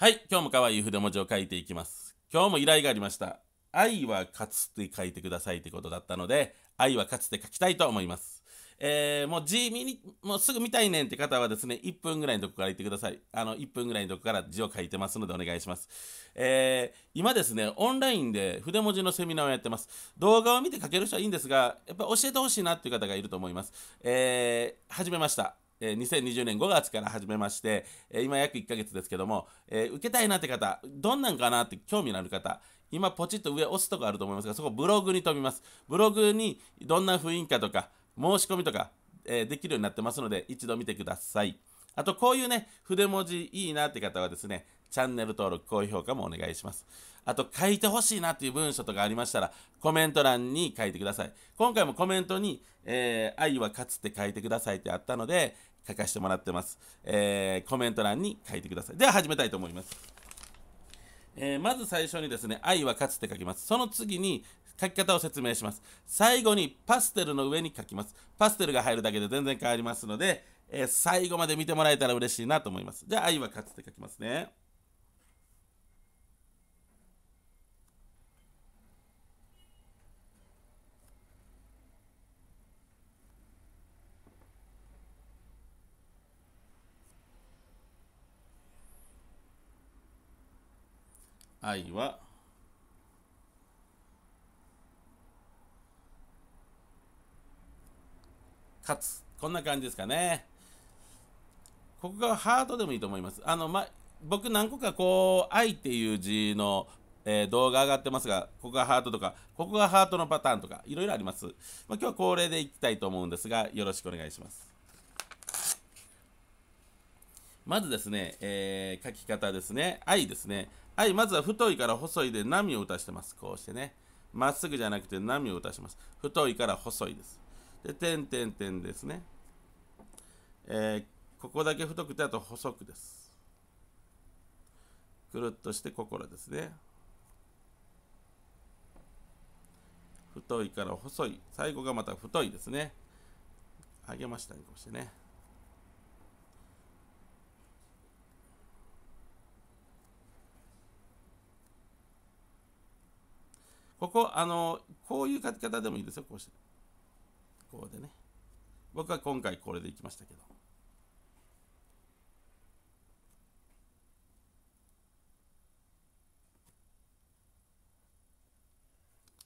はい、今日も可愛い筆文字を書いていきます。今日も依頼がありました。愛は勝つって書いてくださいってことだったので、愛は勝つって書きたいと思います。えー、もう字見に、もうすぐ見たいねんって方はですね、1分ぐらいのとこから言ってください。あの、1分ぐらいのとこから字を書いてますのでお願いします。えー、今ですね、オンラインで筆文字のセミナーをやってます。動画を見て書ける人はいいんですが、やっぱ教えてほしいなっていう方がいると思います。えー、始めました。え2020年5月から始めまして、え今約1ヶ月ですけども、え受けたいなって方、どんなんかなって興味のある方、今ポチッと上押すとこあると思いますが、そこブログに飛びます。ブログにどんな雰囲気かとか、申し込みとか、えできるようになってますので、一度見てください。あと、こういうね、筆文字いいなって方はですね、チャンネル登録、高評価もお願いします。あと、書いてほしいなっていう文章とかありましたら、コメント欄に書いてください。今回もコメントに、えー、愛は勝つって書いてくださいってあったので、書かせてもらってます。えー、コメント欄に書いてください。では始めたいと思います。えー、まず最初にですね、愛は勝つって書きます。その次に、書き方を説明します。最後にパステルの上に書きます。パステルが入るだけで全然変わりますので、えー、最後まで見てもらえたら嬉しいなと思います。じゃあ、愛は勝つって書きますね。愛は勝つこんな感じですかねここがハートでもいいと思いますあの、ま、僕何個かこう「愛」っていう字の、えー、動画上がってますがここがハートとかここがハートのパターンとかいろいろあります、まあ、今日は恒例でいきたいと思うんですがよろしくお願いしますまずですね、えー、書き方ですね愛ですねはい、まずは太いから細いで波を打たしてます。こうしてね。まっすぐじゃなくて波を打たします。太いから細いです。で、点点点ですね。えー、ここだけ太くてあと細くです。くるっとして心ですね。太いから細い。最後がまた太いですね。あげましたね、こうしてね。ここ、あの、こういう書き方でもいいですよ、こうして。こうでね。僕は今回これでいきましたけど。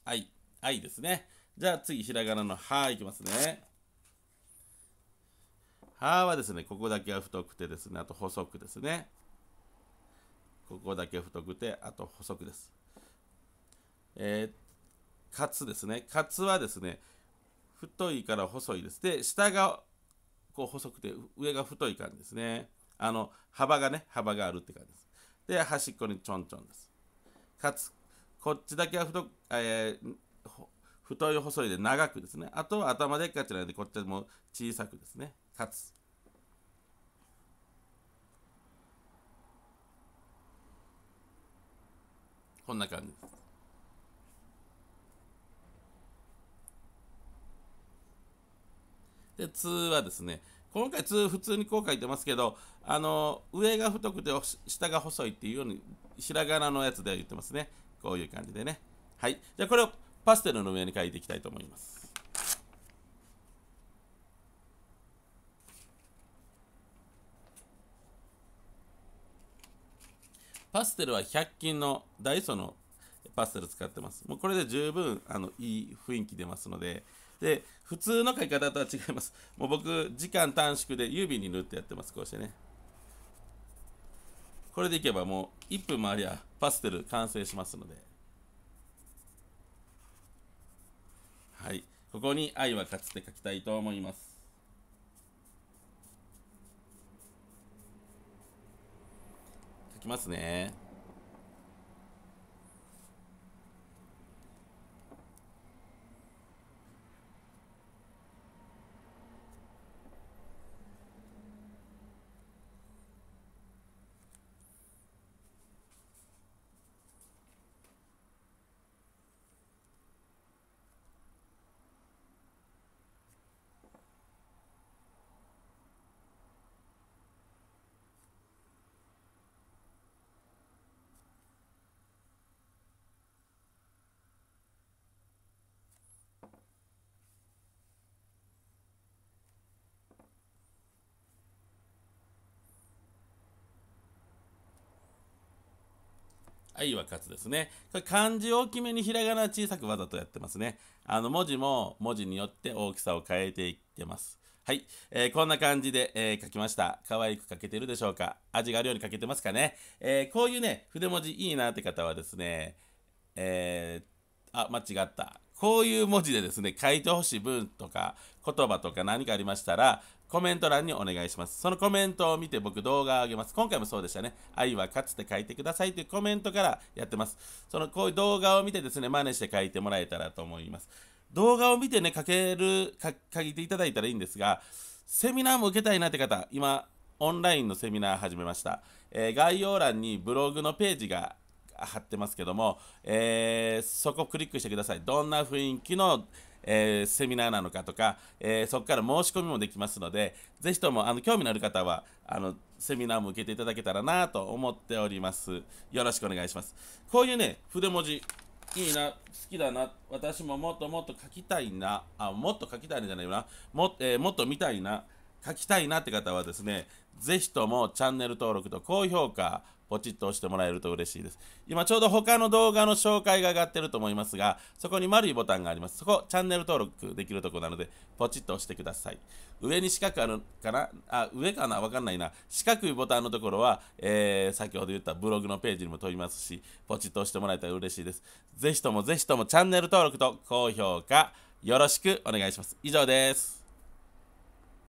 はい。はいですね。じゃあ次、ひらがなのはーいきますね。はーはですね、ここだけは太くてですね、あと細くですね。ここだけ太くて、あと細くです。えー、カツですね。カツはですね、太いから細いです。で、下がこう細くて、上が太い感じですね。あの、幅がね、幅があるって感じです。で、端っこにちょんちょんです。カツ、こっちだけは太,、えー、太い細いで長くですね。あとは頭でっかちなので、こっちも小さくですね。カツ。こんな感じです。で、2はですね、今回2普通にこう書いてますけど、あの、上が太くて下が細いっていうように、白柄のやつでは言ってますね。こういう感じでね。はい。じゃあこれをパステルの上に書いていきたいと思います。パステルは100均のダイソーのパステル使ってます。もうこれで十分あのいい雰囲気出ますので、で普通の書き方とは違いますもう僕時間短縮で指に塗ってやってますこうしてねこれでいけばもう1分もありゃパステル完成しますのではいここに「愛は勝つ」って書きたいと思いますきますね愛は勝つですね。これ漢字大きめにひらがな小さくわざとやってますね。あの文字も文字によって大きさを変えていってます。はい、えー、こんな感じで、えー、書きました。可愛く書けてるでしょうか味があるように書けてますかね、えー、こういうね、筆文字いいなって方はですね、えー、あ、間違った。こういう文字でですね、書いてほしい文とか言葉とか何かありましたら、コメント欄にお願いします。そのコメントを見て僕動画を上げます。今回もそうでしたね。愛はかつて書いてくださいというコメントからやってます。そのこういう動画を見てですね、真似して書いてもらえたらと思います。動画を見てね、書ける、書いていただいたらいいんですが、セミナーも受けたいなって方、今、オンラインのセミナー始めました。えー、概要欄にブログのページが貼ってますけども、えー、そこをクリックしてください。どんな雰囲気のえー、セミナーなのかとか、えー、そこから申し込みもできますので、ぜひともあの興味のある方はあのセミナーも受けていただけたらなと思っております。よろしくお願いします。こういうね、筆文字、いいな、好きだな、私ももっともっと書きたいな、あもっと書きたいんじゃないよな、も,、えー、もっと見たいな、書きたいなって方はですね、ぜひともチャンネル登録と高評価、ポチッと押してもらえると嬉しいです。今ちょうど他の動画の紹介が上がってると思いますが、そこに丸いボタンがあります。そこ、チャンネル登録できるとこなので、ポチッと押してください。上に四角あるかなあ、上かなわかんないな。四角いボタンのところは、えー、先ほど言ったブログのページにも飛びますし、ポチッと押してもらえたら嬉しいです。ぜひともぜひともチャンネル登録と高評価よろしくお願いします。以上です。